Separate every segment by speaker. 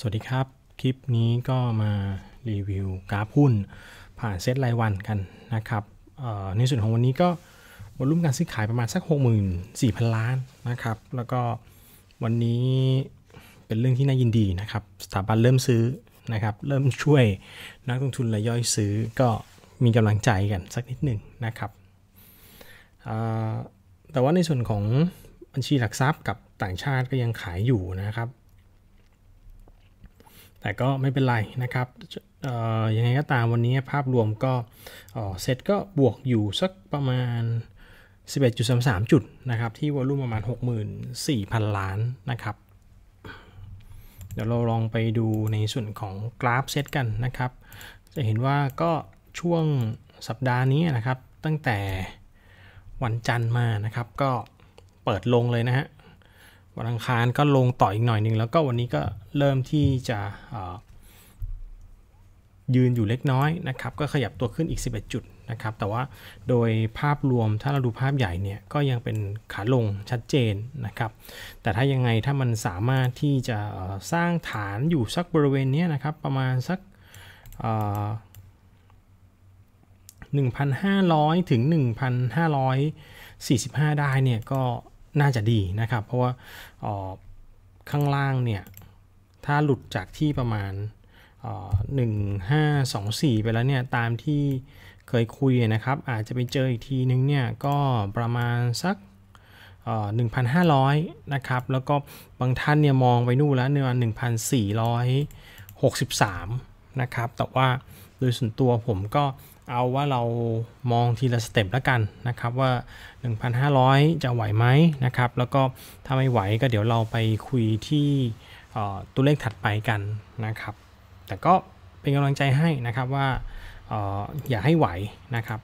Speaker 1: สวัสดีครับคลิปนี้ก็มารีวิวกราฟหุ้น ผ่านเซตรายวันกันนะครับในส่วนของวันนี้ก็วอลุ่มการซื้อขายประมาณสัก 64,000 ล้านนะครับ แล้วก็วันนี้เป็นเรื่องที่น่ายินดีนะครับ สถาบันเริ่มซื้อนะครับ เริ่มช่วยนักลงทุนรายย่อยซื้อก็มีกำลังใจกันสักนิดหนึ่งนะครับแต่ว่าในส่วนของบัญชีหลักทรัพย์กับต่างชาติก็ยังขายอยู่นะครับแต่ก็ไม่เป็นไรนะครับยังไงก็ตามวันนี้ภาพรวมก็เซ็ตก็บวกอยู่สักประมาณ 11.33 จุดนะครับที่วอลุ่มประมาณ 64,000 ล้านนะครับ เดี๋ยวเราลองไปดูในส่วนของกราฟเซตกันนะครับ จะเห็นว่าก็ช่วงสัปดาห์นี้นะครับ ตั้งแต่วันจันทร์มานะครับ ก็เปิดลงเลยนะฮะวันอังคารก็ลงต่ออีกหน่อยหนึ่งแล้วก็วันนี้ก็เริ่มที่จะยืนอยู่เล็กน้อยนะครับก็ขยับตัวขึ้นอีก11จุดนะครับ แต่ว่าโดยภาพรวมถ้าเราดูภาพใหญ่เนี่ย ก็ยังเป็นขาลงชัดเจนนะครับ แต่ถ้ายังไงถ้ามันสามารถที่จะสร้างฐานอยู่สักบริเวณนี้นะครับ ประมาณสัก 1,500 ถึง 1,545 ได้เนี่ยก็น่าจะดีนะครับ เพราะว่าข้างล่างเนี่ย ถ้าหลุดจากที่ประมาณหนึ่งห้าสองสี่ไปแล้วเนี่ย ตามที่เคยคุยนะครับ อาจจะไปเจออีกทีนึงเนี่ย ก็ประมาณสัก1,500 นะครับ แล้วก็บางท่านเนี่ย มองไปนู่นแล้วเนื้อ1,463 นะครับ แต่ว่าโดยส่วนตัวผมก็เอาว่าเรามองทีละสเต็ปแล้วกันนะครับว่า 1,500 จะไหวไหมนะครับ แล้วก็ ถ้าไม่ไหวก็เดี๋ยวเราไปคุยที่ตัวเลขถัดไปกันนะครับ แต่ก็เป็นกำลังใจให้นะครับว่าออย่าให้ไหวนะครับ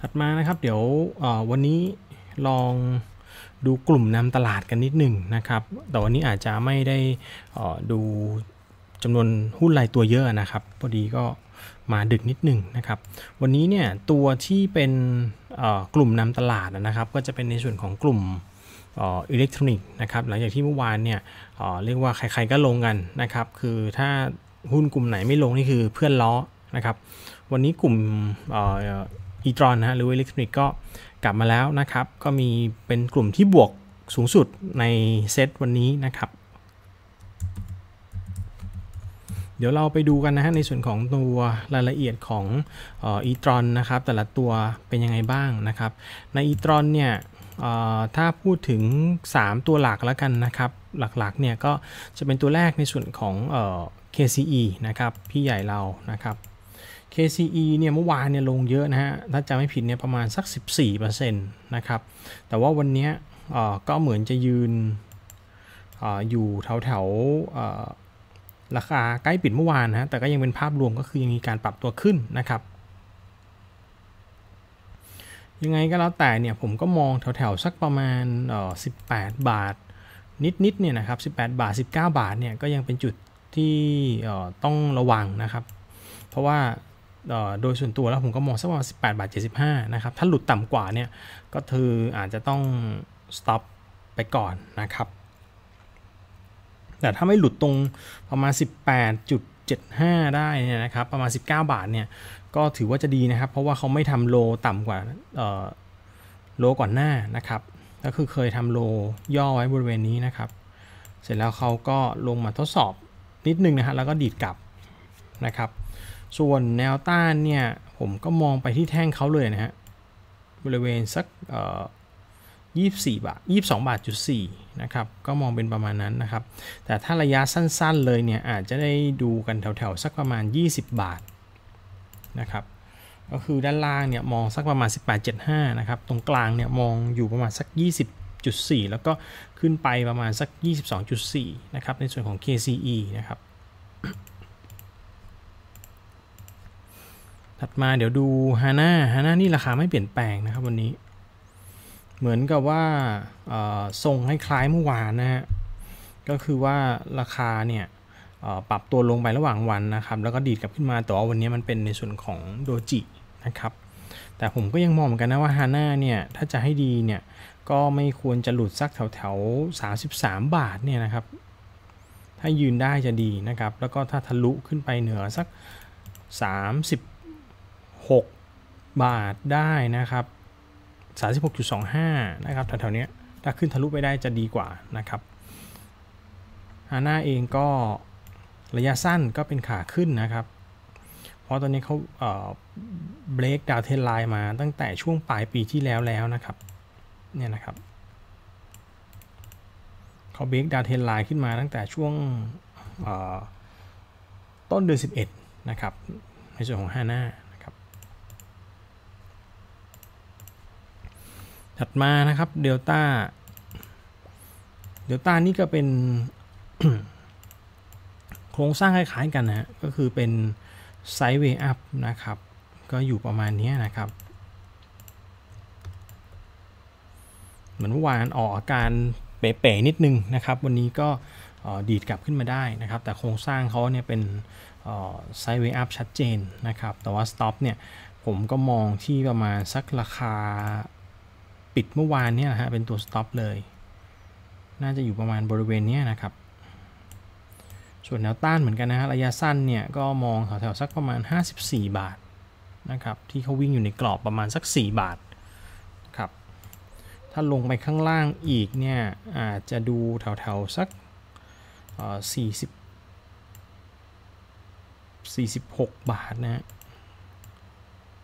Speaker 1: ถัดมานะครับเดี๋ยววันนี้ลองดูกลุ่มนำตลาดกันนิดหนึ่งนะครับ แต่วันนี้อาจจะไม่ได้ดูจำนวนหุ้นรายตัวเยอะนะครับพอดีก็มาดึกนิดหนึ่งนะครับ วันนี้เนี่ย ตัวที่เป็นกลุ่มนำตลาดนะครับ ก็จะเป็นในส่วนของกลุ่มอิเล็กทรอนิกส์นะครับ หลังจากที่เมื่อวานเนี่ยเรียกว่าใครๆก็ลงกันนะครับ คือถ้าหุ้นกลุ่มไหนไม่ลงนี่คือเพื่อนล้อนะครับ วันนี้กลุ่มอีตรอนนะหรืออิเล็กทรอนิกส์ก็กลับมาแล้วนะครับ ก็มีเป็นกลุ่มที่บวกสูงสุดในเซต วันนี้นะครับดี๋ยวเราไปดูกันนะฮะในส่วนของตัวรายละเอียดของอีตรอนนะครับแต่ละตัวเป็นยังไงบ้างนะครับในอีตรอนเนี่ยถ้าพูดถึง 3 ตัวหลักแล้วกันนะครับหลักๆเนี่ยก็จะเป็นตัวแรกในส่วนของอ KCE นะครับพี่ใหญ่เรานะครับ KCE เนี่ยเมื่อวานเนี่ยลงเยอะนะฮะถ้าจำไม่ผิดเนี่ยประมาณสัก 14%นะครับแต่ว่าวันนี้ก็เหมือนจะยืนออยู่แถวแถวราคาใกล้ปิดเมื่อวานนะแต่ก็ยังเป็นภาพรวมก็คือยังมีการปรับตัวขึ้นนะครับยังไงก็แล้วแต่เนี่ยผมก็มองแถวๆสักประมาณออ18 บาท นิดๆเนี่ยนะครับ 18 บาท 19 บาทเนี่ยก็ยังเป็นจุดที่ต้องระวังนะครับ เพราะว่าโดยส่วนตัวแล้วผมก็มองสักประมาณ18บาท75นะครับถ้าหลุดต่ำกว่าเนี่ยก็คืออาจจะต้อง stop ไปก่อนนะครับแต่ถ้าไม่หลุดตรงประมาณ 18.75 ได้เนี่ยนะครับ ประมาณ 19 บาทเนี่ย ก็ถือว่าจะดีนะครับ เพราะว่าเขาไม่ทำโลต่ำกว่าโลก่อนหน้านะครับ ก็คือเคยทำโลย่อไว้บริเวณนี้นะครับ เสร็จแล้วเขาก็ลงมาทดสอบนิดนึงนะฮะแล้วก็ดีดกลับนะครับ ส่วนแนวต้านเนี่ย ผมก็มองไปที่แท่งเขาเลยนะฮะ บริเวณสัก24บาท22บาทจุด4นะครับ ก็มองเป็นประมาณนั้นนะครับ แต่ถ้าระยะสั้นๆ เลยเนี่ย อาจจะได้ดูกันแถวๆ สักประมาณ 20 บาทนะครับ ก็คือด้านล่างเนี่ยมองสักประมาณ 18.75นะครับ ตรงกลางเนี่ยมองอยู่ประมาณสัก 20.4 แล้วก็ขึ้นไปประมาณสัก 22.4นะครับ ในส่วนของ KCE นะครับ ถัดมาเดี๋ยวดูฮาน่าฮาน่านี่ราคาไม่เปลี่ยนแปลงนะครับวันนี้เหมือนกับว่าทรงคล้ายๆเมื่อวาน นะฮะ ก็คือว่าราคาเนี่ยปรับตัวลงไประหว่างวันนะครับ แล้วก็ดีดกลับขึ้นมา แต่ว่าวันนี้มันเป็นในส่วนของโดจินะครับ แต่ผมก็ยังมองเหมือนกันนะว่าฮาน่าเนี่ยถ้าจะให้ดีเนี่ยก็ไม่ควรจะหลุดสักแถวแถว33 บาทเนี่ยนะครับ ถ้ายืนได้จะดีนะครับ แล้วก็ถ้าทะลุขึ้นไปเหนือสัก 36 บาทได้นะครับ36.25นะครับแถวๆนี้ถ้าขึ้นทะลุไปได้จะดีกว่านะครับฮาน่าเองก็ระยะสั้นก็เป็นขาขึ้นนะครับเพราะตอนนี้เขาเบรกดาวเทนไลน์มาตั้งแต่ช่วงปลายปีที่แล้วแล้วนะครับเนี่ยนะครับเขาเบรกดาวเทนไลน์ขึ้นมาตั้งแต่ช่วงต้นเดือน 11 นะครับ ในส่วนของฮาน่าถัดมานะครับเดลต้าเดลต้านี่ก็เป็นโครงสร้างคล้ายๆ กันนะก็คือเป็นไซด์เวย์อัพนะครับ ก็อยู่ประมาณนี้นะครับเหมือนวานออกอาการเป๋ๆนิดนึงนะครับ วันนี้ก็ดีดกลับขึ้นมาได้นะครับ แต่โครงสร้างเขาเนี่ยเป็นไซด์เวย์อัพชัดเจนนะครับ แต่ว่าสต็อปเนี่ย ผมก็มองที่ประมาณสักราคาปิดเมื่อวานเนี่ยนะฮะเป็นตัวสต็อปเลย น่าจะอยู่ประมาณบริเวณนี้นะครับ ส่วนแนวต้านเหมือนกันนะฮะระยะสั้นเนี่ยก็มองแถวๆสักประมาณ 54 บาทนะครับที่เขาวิ่งอยู่ในกรอบประมาณสัก 4 บาทครับถ้าลงไปข้างล่างอีกเนี่ยอาจจะดูแถวๆสักสี่สิบ46 บาทนะ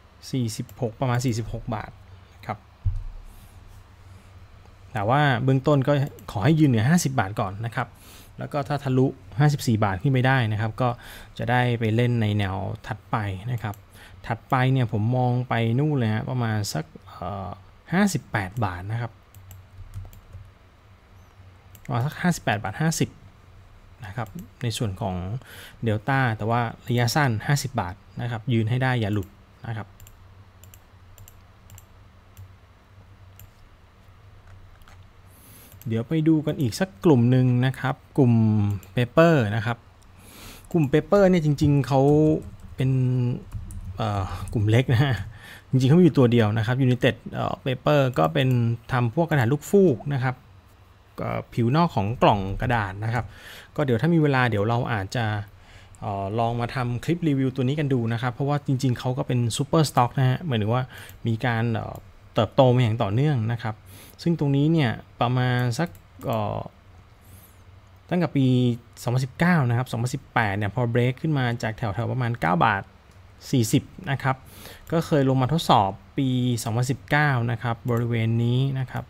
Speaker 1: 46 ประมาณ 46 บาทแต่ว่าเบื้องต้นก็ขอให้ยืนเหนือ50 บาทก่อนนะครับ แล้วก็ถ้าทะลุ 54 บาทขึ้นไปได้นะครับ ก็จะได้ไปเล่นในแนวถัดไปนะครับ ถัดไปเนี่ยผมมองไปนู่นเลยฮะประมาณสัก58 บาทนะครับประมาณสัก 58 บาท 50นะครับ ในส่วนของเดลต้าแต่ว่าระยะสั้น 50 บาทนะครับยืนให้ได้อย่าหลุดนะครับเดี๋ยวไปดูกันอีกสักกลุ่มหนึ่งนะครับกลุ่มเปเปอร์นะครับกลุ่มเปเปอร์เนี่ยจริงๆเขาเป็นกลุ่มเล็กนะฮะจริงๆเขามีอยู่ตัวเดียวนะครับยูนเต็ดเปเปอร์ก็เป็นทำพวกกระดาษลูกฟูกนะครับผิวนอกของกล่องกระดาษนะครับ ก็เดี๋ยวถ้ามีเวลาเดี๋ยวเราอาจจะลองมาทำคลิปรีวิวตัวนี้กันดูนะครับ เพราะว่าจริง ๆเขาก็เป็นซูเปอร์สต็อกนะฮะเหมือนว่ามีการเติบโตมาอย่างต่อเนื่องนะครับ ซึ่งตรงนี้เนี่ยประมาณ สักตั้งแต่ปี2019นะครับ2018เนี่ยพอเบรกขึ้นมาจากแถวแถวประมาณ 9 บาท 40นะครับ ก็เคยลงมาทดสอบปี2019นะครับบริเวณนี้นะครับ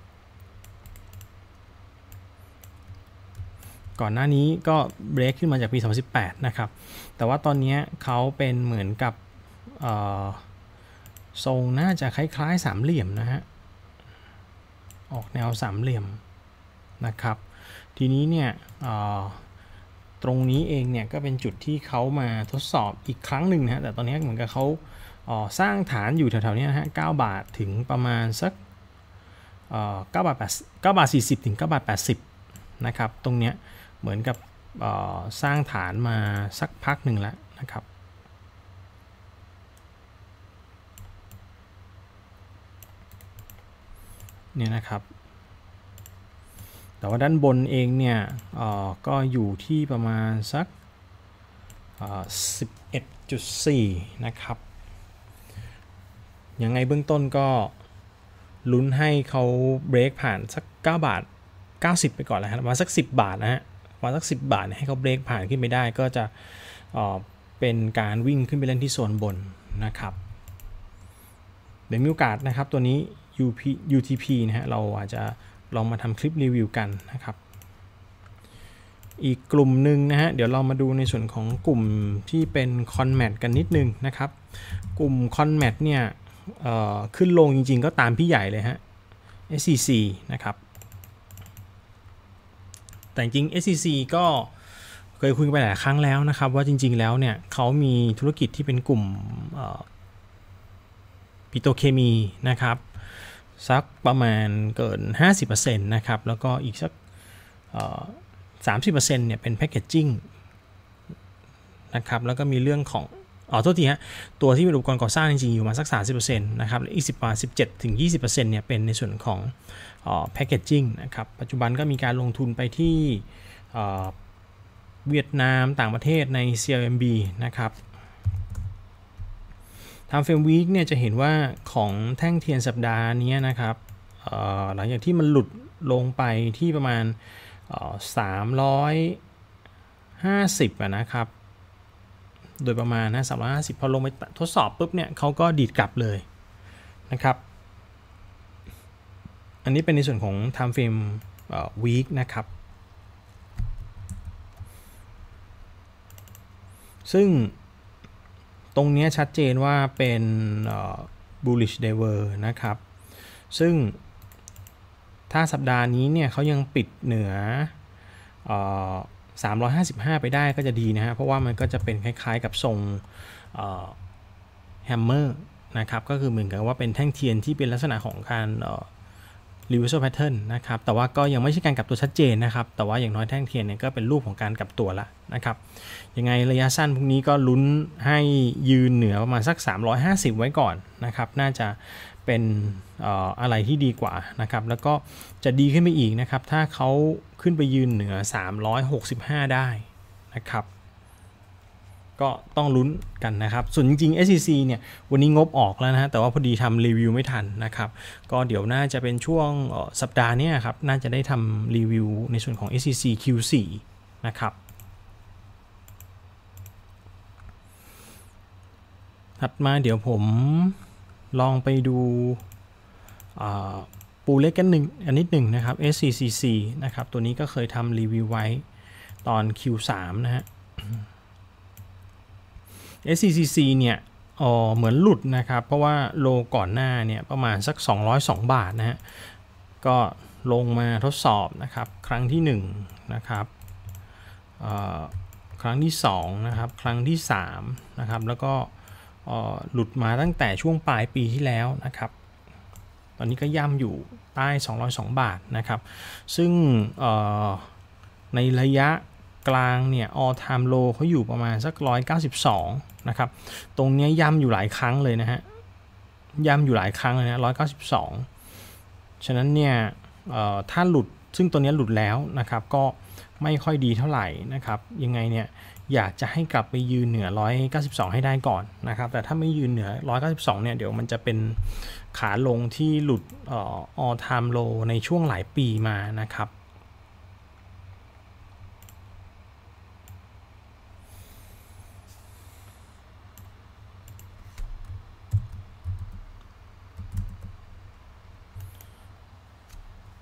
Speaker 1: ก่อนหน้านี้ก็เบรกขึ้นมาจากปี2018นะครับ แต่ว่าตอนนี้เขาเป็นเหมือนกับเทรงน่าจะคล้าย ๆสามเหลี่ยมนะฮะ ออกแนวสามเหลี่ยมนะครับ ทีนี้เนี่ยตรงนี้เองเนี่ยก็เป็นจุดที่เขามาทดสอบอีกครั้งหนึ่งนะฮะ แต่ตอนนี้เหมือนกับเขาสร้างฐานอยู่แถวๆนี้นะฮะ 9 บาทถึงประมาณสักเก้าบาทแปดเก้าบาทสี่สิบถึงเก้าบาทแปดสิบนะครับ ตรงเนี้ยเหมือนกับสร้างฐานมาสักพักหนึ่งแล้วนะครับเนี่ยนะครับ แต่ว่าด้านบนเองเนี่ยก็อยู่ที่ประมาณสัก 11.4 นะครับ ยังไงเบื้องต้นก็ลุ้นให้เขาเบรกผ่านสัก 9 บาท 90 ไปก่อนแล้วครับมาสัก 10 บาทนะฮะมาสัก 10 บาทให้เขาเบรกผ่านขึ้นไปได้ก็จะเป็นการวิ่งขึ้นไปเล่นที่โซนบนนะครับ เดี๋ยวมีโอกาสนะครับตัวนี้ UP UTP นะฮะ เราอาจจะลองมาทำคลิป รีวิว กันนะครับ อีกกลุ่มหนึ่งนะฮะ เดี๋ยวเรามาดูในส่วนของกลุ่มที่เป็น c o n m a t กันนิด นึงนะครับ กลุ่ม c o n m a t เนี่ยขึ้นลงจริงๆ ก็ตาม พี่ใหญ่เลยฮะ SCC นะครับ แต่ จริง SCC ก็เคยคุยไปหลายครั้งแล้วนะครับ ว่าจริง ๆ แล้วเนี่ยเขามีธุรกิจที่เป็นกลุ่มปิโตเคมีนะครับสักประมาณเกิน50%นะครับ แล้วก็อีกสักสามสิบเปอร์เซ็นต์เนี่ยเป็นแพคเกจจิ้งนะครับแล้วก็มีเรื่องของอ๋อโทษทีฮะตัวที่เป็นอุปกรณ์ก่อสร้างจริงๆอยู่มาสัก30%นะครับอีกิบเจ็ดถึง 20%เนี่ยเป็นในส่วนของแพคเกจจิ้งนะครับ ปัจจุบันก็มีการลงทุนไปที่เวียดนามต่างประเทศใน CLMB นะครับทำเฟรมวีคเนี่ยจะเห็นว่าของแท่งเทียนสัปดาห์นี้นะครับหลังจากที่มันหลุดลงไปที่ประมาณ350นะครับ โดยประมาณนะสิบพอลงไปทดสอบปุ๊บเนี่ยเขาก็ดีดกลับเลยนะครับ อันนี้เป็นในส่วนของ time frame week นะครับ ซึ่งตรงนี้ชัดเจนว่าเป็น bullish diver นะครับ ซึ่งถ้าสัปดาห์นี้เนี่ยเขายังปิดเหนืออ355 ไปได้ก็จะดีนะฮะเพราะว่ามันก็จะเป็นคล้ายๆกับทรงแฮมเมอร์นะครับ ก็คือเหมือนกับว่าเป็นแท่งเทียนที่เป็นลักษณะของการร e v e r s แพทเทิร์นนะครับแต่ว่าก็ยังไม่ใช่การกลับตัวชัดเจนนะครับ แต่ว่าอย่างน้อยแท่งเทียนเนี่ยก็เป็นรูปของการกลับตัวละนะครับ ยังไงระยะสั้นพวกนี้ก็ลุ้นให้ยืนเหนือประมาณสัก 350 ไว้ก่อนนะครับ น่าจะเป็นอะไรที่ดีกว่านะครับ แล้วก็จะดีขึ้นไปอีกนะครับถ้าเขาขึ้นไปยืนเหนือ 365 ได้นะครับก็ต้องลุ้นกันนะครับ ส่วนจริงๆ SEC เนี่ยวันนี้งบออกแล้วนะฮะแต่ว่าพอดีทำรีวิวไม่ทันนะครับ ก็เดี๋ยวน่าจะเป็นช่วงสัปดาห์นี้ครับ น่าจะได้ทำรีวิวในส่วนของ SEC Q4 นะครับ ถัดมาเดี๋ยวผมลองไปดูปูเล็กกันหนึ่งอันนิดหนึ่งนะครับ SCCC นะครับ ตัวนี้ก็เคยทำรีวิวไว้ตอน Q3 นะฮะ SCCC เนี่ยอ๋อเหมือนหลุดนะครับ เพราะว่าโลก่อนหน้าเนี่ยประมาณสัก 202 บาทนะฮะ ก็ลงมาทดสอบนะครับครั้งที่1นะครับครั้งที่2นะครับครั้งที่3นะครับแล้วก็หลุดมาตั้งแต่ช่วงปลายปีที่แล้วนะครับ ตอนนี้ก็ย่ำอยู่ใต้ 202 บาทนะครับ ซึ่งในระยะกลางเนี่ย all time low เขาอยู่ประมาณสัก 192 นะครับ ตรงนี้ย่ำอยู่หลายครั้งเลยนะฮะ ย่ำอยู่หลายครั้งเลยนะ192 ฉะนั้นเนี่ยถ้าหลุดซึ่งตัวนี้หลุดแล้วนะครับก็ไม่ค่อยดีเท่าไหร่นะครับยังไงเนี่ยอยากจะให้กลับไปยืนเหนือ 192 ให้ได้ก่อนนะครับ แต่ถ้าไม่ยืนเหนือ 192เนี่ยเดี๋ยวมันจะเป็นขาลงที่หลุดออ all time low ในช่วงหลายปีมานะครับ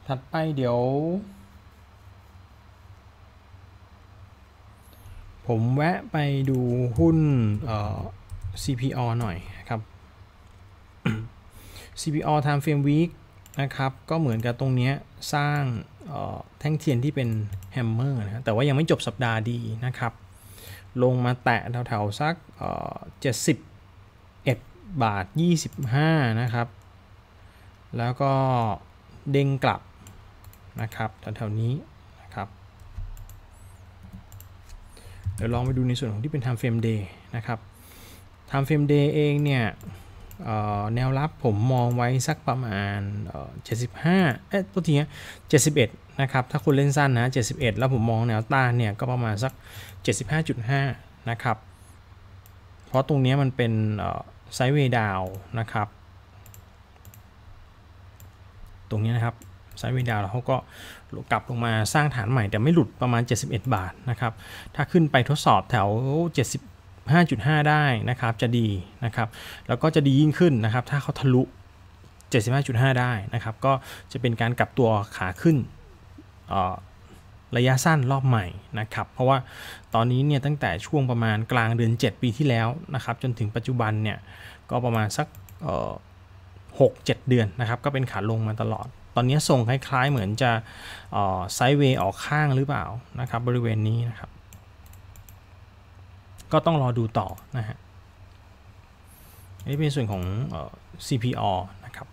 Speaker 1: ถัดไปเดี๋ยว ผมแวะไปดูหุ้นเอ่อ CPO หน่อยครับ CPO Time Frame Week นะครับก็เหมือนกับตรงนี้สร้างแท่งเทียนที่เป็นแฮมเมอร์นะแต่ว่ายังไม่จบสัปดาห์ดีนะครับ ลงมาแตะแถวๆสักเจ็ดสิบเอ็ดบาท25นะครับ แล้วก็เด้งกลับนะครับแถวๆนี้นะครับ เดี๋ยวลองไปดูในส่วนของที่เป็น time frame day นะครับ time frame day เองเนี่ยแนวรับผมมองไว้สักประมาณ75เอ๊ะตัวทีเนี้ย71 นะครับถ้าคุณเล่นสั้นนะ 71 แล้วผมมองแนวต้านเนี่ย ก็ประมาณสัก 75.5 นะครับ เพราะตรงนี้มันเป็นไซด์เวยดาวนะครับ ตรงนี้นะครับไซด์เวดาวแล้วเขาก็กลับลงมาสร้างฐานใหม่ แต่ไม่หลุดประมาณ 71 บาทนะครับถ้าขึ้นไปทดสอบแถว 75.5 ได้นะครับจะดีนะครับแล้วก็จะดียิ่งขึ้นนะครับถ้าเขาทะลุ 75.5 ได้นะครับก็จะเป็นการกลับตัวขาขึ้นระยะสั้นรอบใหม่นะครับเพราะว่าตอนนี้เนี่ยตั้งแต่ช่วงประมาณกลางเดือน 7 ปีที่แล้วนะครับจนถึงปัจจุบันเนี่ยก็ประมาณสักหกเจ็ดเดือนนะครับก็เป็นขาลงมาตลอดตอนนี้ทรงคล้ายๆเหมือนจะไซด์เวย์ออกข้างหรือเปล่านะครับบริเวณนี้นะครับ ก็ต้องรอดูต่อนะฮะนี่เป็นส่วนของ CPO นะครับ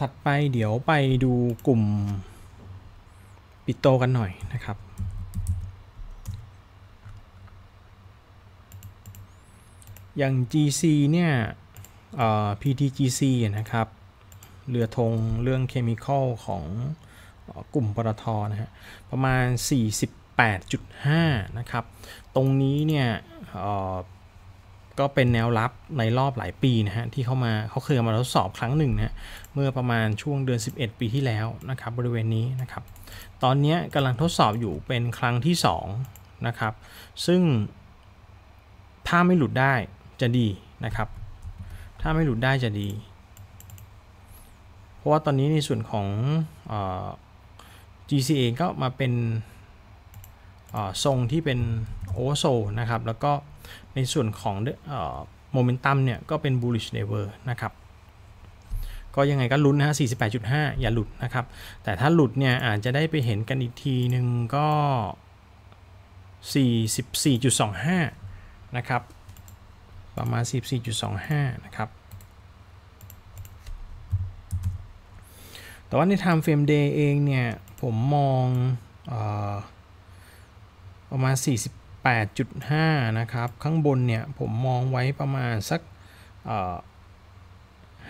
Speaker 1: ถัดไปเดี๋ยวไปดูกลุ่ม ปิโตกันหน่อยนะครับอย่าง GC เนี่ย PTGC นะครับเรือธงเรื่องเคมีคอลของกลุ่มปตทนะฮะประมาณ 48.5นะครับ ตรงนี้เนี่ยก็เป็นแนวรับในรอบหลายปีนะฮะ ที่เข้ามาเขาเคยมาทดสอบครั้งหนึ่งนะ เมื่อประมาณช่วงเดือน 11 ปีที่แล้วนะครับ บริเวณนี้นะครับ ตอนนี้กำลังทดสอบอยู่เป็นครั้งที่2นะครับ ซึ่งถ้าไม่หลุดได้จะดีนะครับ ถ้าไม่หลุดได้จะดี เพราะว่าตอนนี้ในส่วนของอ GCA ก็มาเป็นทรงที่เป็นโอเวอร์โซนะครับ แล้วก็ ในส่วนของโมเมนตัมเนี่ยก็เป็นบูลิชเดเวอร์นะครับ ก็ยังไงก็ลุ้นนะฮะ48.5 อย่าหลุดนะครับ แต่ถ้าหลุดเนี่ยอาจจะได้ไปเห็นกันอีกทีหนึ่งก็ 44.25 นะครับประมาณ 14.25 นะครับ แต่ว่าใน Time Frame Day เองเนี่ย ผมมองอประมาณ 48.5 นะครับ ข้างบนเนี่ยผมมองไว้ประมาณสัก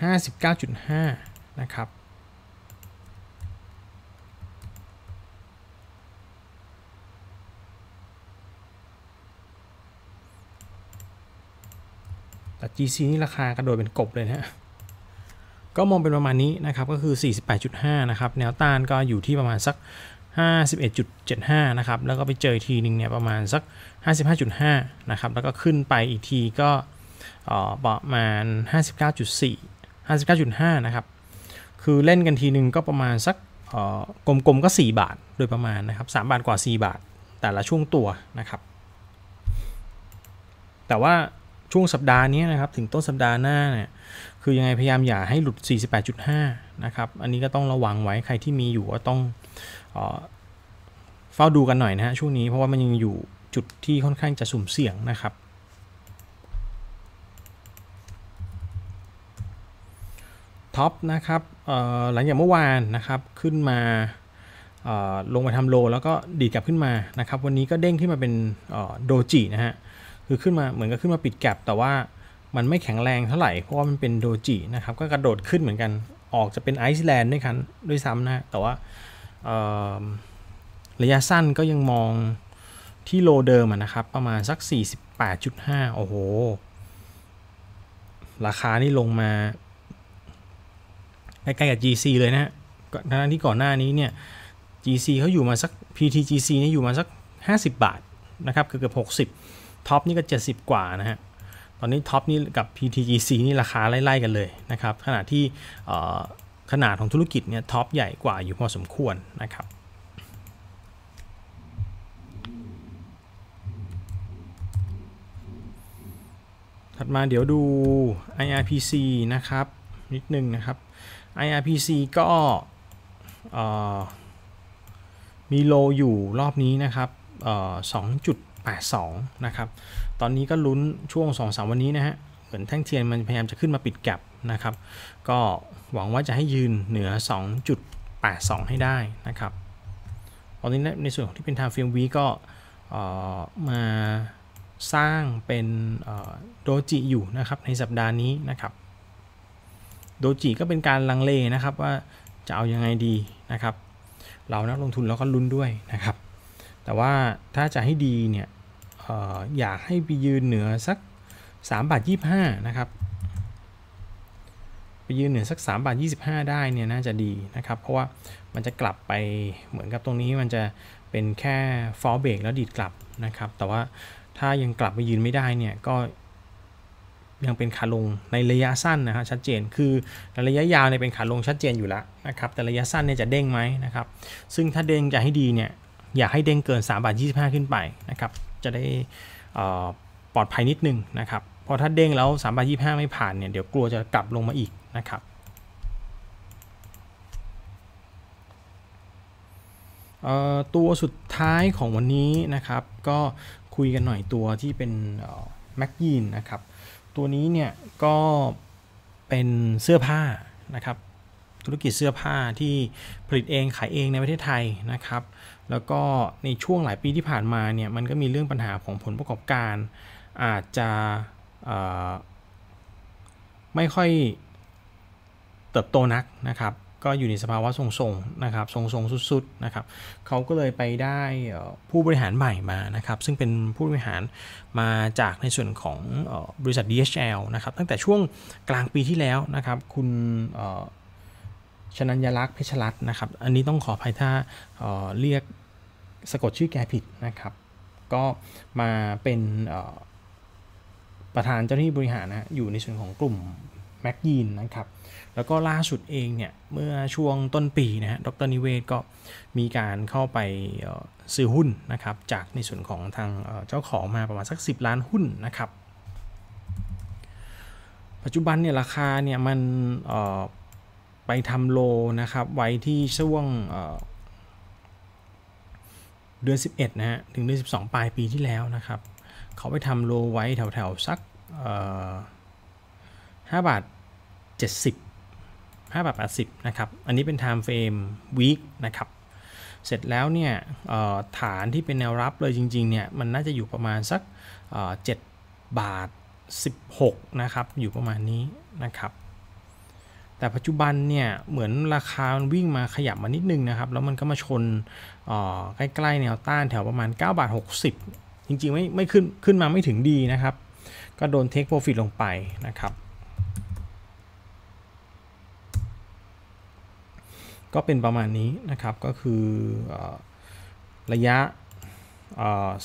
Speaker 1: 59.5 นะครับแต่ GC นี่ราคากระโดดเป็นกบเลยนะก็มองเป็นประมาณนี้นะครับ ก็คือ 48.5นะครับ แนวต้านก็อยู่ที่ประมาณสัก 51.75นะครับ แล้วก็ไปเจอทีนึงเนี่ยประมาณสัก 55.5นะครับ แล้วก็ขึ้นไปอีกทีก็ประมาณ59.4 59.5นะครับ คือเล่นกันทีนึงก็ประมาณสักกลมๆก็ 4 บาท โดยประมาณนะครับ3บาทกว่า 4 บาท แต่ละช่วงตัวนะครับ แต่ว่าช่วงสัปดาห์นี้นะครับถึงต้นสัปดาห์หน้าเนี่ยคือยังไงพยายามอย่าให้หลุด48.5นะครับอันนี้ก็ต้องระวังไว้ใครที่มีอยู่ก็ต้องเฝ้าดูกันหน่อยนะฮะช่วงนี้เพราะว่ามันยังอยู่จุดที่ค่อนข้างจะสุ่มเสี่ยงนะครับ ท็อปนะครับหลังจากเมื่อวานนะครับขึ้นมาลงไปทำโล แล้วก็ดีดกลับขึ้นมานะครับ วันนี้ก็เด้งขึ้นมาเป็นโดจินะฮะคือขึ้นมาเหมือนกับขึ้นมาปิดแกลบแต่ว่ามันไม่แข็งแรงเท่าไหร่เพราะว่ามันเป็นโดจินะครับก็กระโดดขึ้นเหมือนกันออกจะเป็น ไอซ์แลนด์ด้วยกันด้วยซ้ำนะแต่ว่าระยะสั้นก็ยังมองที่โลเดิมนะครับประมาณสัก 48.5โอ้โหราคานี่ลงมาใกล้ๆกับ GC เลยนะฮะทั้งที่ก่อนหน้านี้เนี่ย GC เขาอยู่มาสัก PTGC นี่อยู่มาสัก 50 บาทนะครับเกือบๆกบ60ท็อปนี่ก็ 70 กว่านะฮะตอนนี้ท็อปนี่กับ PTGC นี่ราคา ไล่ ๆ กันเลยนะครับขณะที่ขนาดของธุรกิจเนี่ยท็อปใหญ่กว่าอยู่พอสมควรนะครับ ถัดมาเดี๋ยวดู IRPC นะครับ นิดนึงนะครับ IRPC ก็มีโลอยู่รอบนี้นะครับ2.8 82นะครับ ตอนนี้ก็ลุ้นช่วง2-3วันนี้นะฮะ เหมือนแท่งเทียนมันพยายามจะขึ้นมาปิดแกลบนะครับ ก็หวังว่าจะให้ยืนเหนือ 2.82 ให้ได้นะครับตอนนี้ในส่วนที่เป็นทางฟิล์มวีก็มาสร้างเป็นโดจิอยู่นะครับในสัปดาห์นี้นะครับ โดจิก็เป็นการลังเลนะครับว่าจะเอาอยัางไงดีนะครับ เรานักลงทุนเราก็ลุ้นด้วยนะครับ แต่ว่าถ้าจะให้ดีเนี่ยอยากให้ไปยืนเหนือสัก 3 บาท 25 นะครับ ไปยืนเหนือสัก 3บาท25 ได้เนี่ยน่าจะดีนะครับ เพราะว่ามันจะกลับไปเหมือนกับตรงนี้มันจะเป็นแค่ฟอร์เบรกแล้วดีดกลับนะครับ แต่ว่าถ้ายังกลับไปยืนไม่ได้เนี่ยก็ยังเป็นขาลงในระยะสั้นนะฮะชัดเจน คือระยะยาวเนี่ยเป็นขาลงชัดเจนอยู่แล้วนะครับแต่ระยะสั้นเนี่ยจะเด้งไหมนะครับ ซึ่งถ้าเด้งจะให้ดีเนี่ยอยากให้เด้งเกิน3บาท25 ขึ้นไปนะครับจะได้ปลอดภัยนิดนึงนะครับพอถ้าเด้งแล้ว3ามบาทยีไม่ผ่านเนี่ย เดี๋ยวกลัวจะกลับลงมาอีกนะครับ ตัวสุดท้ายของวันนี้นะครับ ก็คุยกันหน่อยตัวที่เป็นแม็กยีนนะครับ ตัวนี้เนี่ยก็เป็นเสื้อผ้านะครับธุรกิจเสื้อผ้าที่ผลิตเองขายเองในประเทศไทยนะครับ แล้วก็ในช่วงหลายปีที่ผ่านมาเนี่ยมันก็มีเรื่องปัญหาของผลประกอบการ อาจจะไม่ค่อยเติบโตนักนะครับ ก็อยู่ในสภาวะทรงๆนะครับ ทรงๆสุดๆนะครับเขาก็เลยไปได้ผู้บริหารใหม่มานะครับ ซึ่งเป็นผู้บริหารมาจากในส่วนของบริษัท DHL นะครับ ตั้งแต่ช่วงกลางปีที่แล้วนะครับ คุณชนัญญลักษณ์เพชรรัตน์นะครับ อันนี้ต้องขออภัยถ้าเรียกสะกดชื่อแกผิดนะครับ ก็มาเป็นประธานเจ้าหน้าที่บริหารนะอยู่ในส่วนของกลุ่มแม็กยีนนะครับ แล้วก็ล่าสุดเองเนี่ย เมื่อช่วงต้นปีนะฮะ ดรนิเวศก็มีการเข้าไปซื้อหุ้นนะครับ จากในส่วนของทางเจ้าของมาประมาณสัก 10 ล้านหุ้นนะครับ ปัจจุบันเนี่ยราคาเนี่ยมันไปทำโลนะครับไว้ที่ช่วงเดือน 11 นะฮะถึงเดือน12 ปลายปีที่แล้วนะครับเขาไปทำโลไว้แถวๆสักห้าบาท 70 5 บาท 80 นะครับ อันนี้เป็น time frame week นะครับ เสร็จแล้วเนี่ยฐานที่เป็นแนวรับเลยจริงๆ เนี่ย มันน่าจะอยู่ประมาณสัก7บาท 16 นะครับ อยู่ประมาณนี้นะครับแต่ปัจจุบันเนี่ยเหมือนราคามันวิ่งมาขยับมานิดนึงนะครับ แล้วมันก็มาชนใกล้ๆแนวต้านแถวประมาณ9บาท60 จริงๆไม่ไม่ขึ้นขึ้นมาไม่ถึงดีนะครับ ก็โดนเทคโปรฟิตลงไปนะครับ ก็เป็นประมาณนี้นะครับก็คือระยะ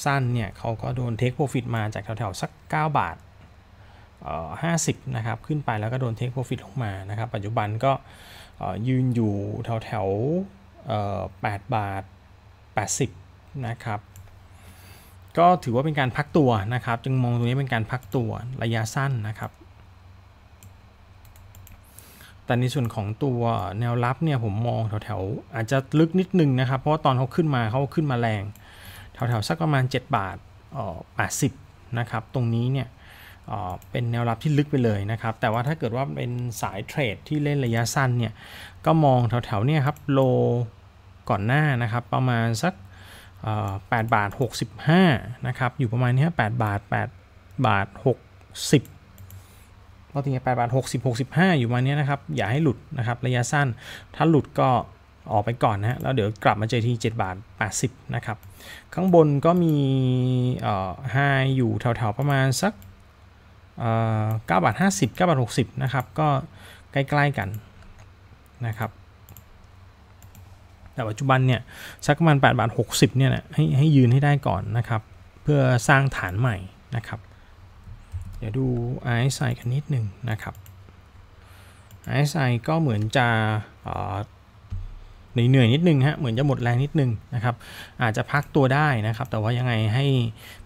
Speaker 1: สั้นเนี่ยเขาก็โดนเทคโปรฟิตมาจากแถวๆสัก 9 บาท50 นะครับ ขึ้นไปแล้วก็โดนเทคโปรฟิตลงมา นะครับ ปัจจุบันก็ยืนอยู่แถวแถว 8 บาท 80 นะครับ ก็ถือว่าเป็นการพักตัวนะครับ จึงมองตรงนี้เป็นการพักตัวระยะสั้นนะครับ แต่ในส่วนของตัวแนวรับเนี่ยผมมองแถวแถวอาจจะลึกนิดนึงนะครับ เพราะว่าตอนเขาขึ้นมาเขาขึ้นมาแรงแถวแถวสักประมาณ 7 บาท 80 นะครับ ตรงนี้เนี่ยเป็นแนวรับที่ลึกไปเลยนะครับ แต่ว่าถ้าเกิดว่าเป็นสายเทรดที่เล่นระยะสั้นเนี่ย ก็มองแถวๆเนี่ยครับ โลก่อนหน้านะครับ ประมาณสัก8บาท65นะครับ อยู่ประมาณนี้8บาท 8 บาท 60ก็ถึงดบาทหหกกสสิิบบห้าอยู่มาเนี้ยนะครับ อย่าให้หลุดนะครับระยะสั้น ถ้าหลุดก็ออกไปก่อนนะแล้วเดี๋ยวกลับมาเจอที่เจ็ดบาทแปดสิบนะครับ ข้างบนก็มีไฮอยู่แถวๆประมาณสักเก้าบาทห้าสิบเก้าบาทหกสิบนะครับก็ใกล้ๆกันนะครับแต่ปัจจุบันเนี่ยสักประมาณ8บาท60เนี่ยนะให้ให้ยืนให้ได้ก่อนนะครับเพื่อสร้างฐานใหม่นะครับเดี๋ยวดู RSI กันนิดหนึ่งนะครับ RSI ก็เหมือนจะเหนื่อยนิดนึงฮะเหมือนจะหมดแรงนิดนึงนะครับอาจจะพักตัวได้นะครับแต่ว่ายังไงให้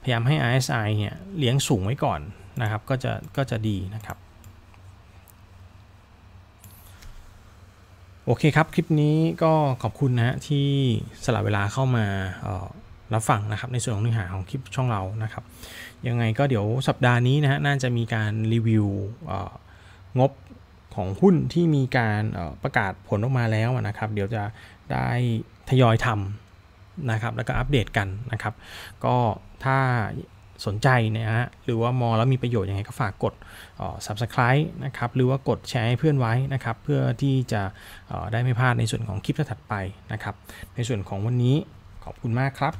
Speaker 1: พยายามให้ RSI เนี่ยเลี้ยงสูงไว้ก่อนนะครับก็จะก็จะดีนะครับโอเคครับคลิปนี้ก็ขอบคุณนะฮะที่สละเวลาเข้ามารับฟังนะครับในส่วนของเนื้อหาของคลิปช่องเรานะครับยังไงก็เดี๋ยวสัปดาห์นี้นะฮะน่าจะมีการรีวิวงบของหุ้นที่มีการประกาศผลออกมาแล้วนะครับ เดี๋ยวจะได้ทยอยทำนะครับ แล้วก็อัปเดตกันนะครับ ก็ถ้าสนใจนะฮะหรือว่ามองแล้วมีประโยชน์ยังไงก็ฝากกด subscribe นะครับ หรือว่ากดแชร์ให้เพื่อนไว้นะครับ เพื่อที่จะได้ไม่พลาดในส่วนของคลิปถัดไปนะครับ ในส่วนของวันนี้ขอบคุณมากครับ